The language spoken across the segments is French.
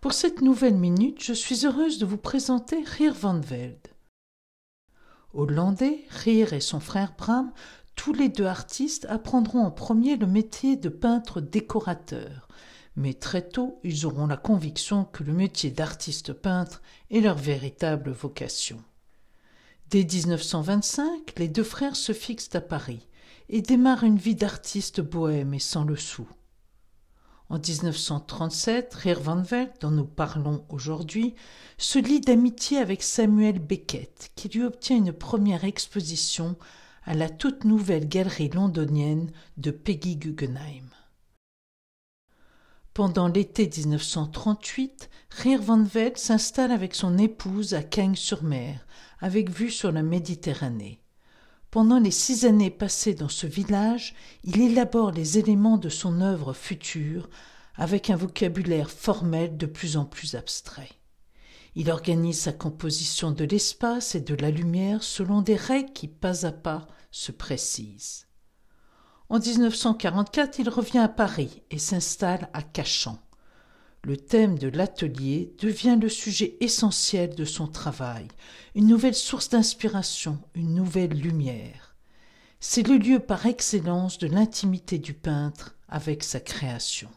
Pour cette nouvelle minute, je suis heureuse de vous présenter Rir van Velde. Hollandais, Rir et son frère Bram, tous les deux artistes, apprendront en premier le métier de peintre décorateur. Mais très tôt, ils auront la conviction que le métier d'artiste peintre est leur véritable vocation. Dès 1925, les deux frères se fixent à Paris et démarrent une vie d'artiste bohème et sans le sou. En 1937, Rir van dont nous parlons aujourd'hui, se lie d'amitié avec Samuel Beckett, qui lui obtient une première exposition à la toute nouvelle galerie londonienne de Peggy Guggenheim. Pendant l'été 1938, Rir van Velde s'installe avec son épouse à Cagnes-sur-Mer, avec vue sur la Méditerranée. Pendant les six années passées dans ce village, il élabore les éléments de son œuvre future avec un vocabulaire formel de plus en plus abstrait. Il organise sa composition de l'espace et de la lumière selon des règles qui, pas à pas, se précisent. En 1944, il revient à Paris et s'installe à Cachan. Le thème de l'atelier devient le sujet essentiel de son travail, une nouvelle source d'inspiration, une nouvelle lumière. C'est le lieu par excellence de l'intimité du peintre avec sa création.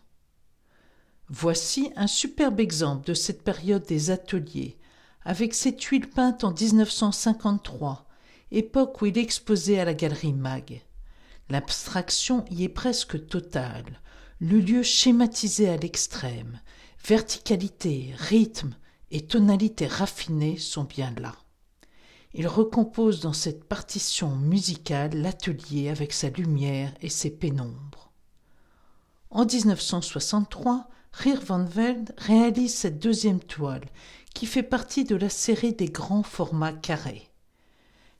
Voici un superbe exemple de cette période des ateliers, avec ses tuiles peintes en 1953, époque où il exposait à la galerie Mag. L'abstraction y est presque totale, le lieu schématisé à l'extrême, verticalité, rythme et tonalité raffinée sont bien là. Il recompose dans cette partition musicale l'atelier avec sa lumière et ses pénombres. En 1963, Rir van Velde réalise cette deuxième toile qui fait partie de la série des grands formats carrés.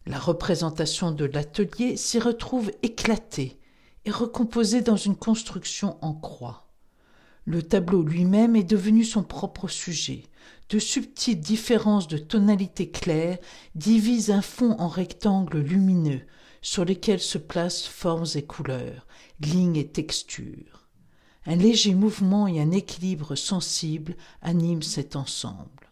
La représentation de l'atelier s'y retrouve éclatée, est recomposé dans une construction en croix. Le tableau lui-même est devenu son propre sujet. De subtiles différences de tonalité claire divisent un fond en rectangles lumineux sur lesquels se placent formes et couleurs, lignes et textures. Un léger mouvement et un équilibre sensible animent cet ensemble.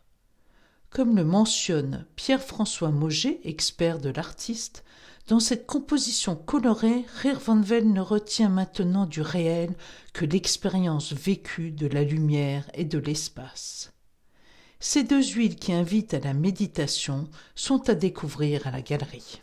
Comme le mentionne Pierre-François Mauger, expert de l'artiste, dans cette composition colorée, Rirvanvel ne retient maintenant du réel que l'expérience vécue de la lumière et de l'espace. Ces deux huiles qui invitent à la méditation sont à découvrir à la galerie.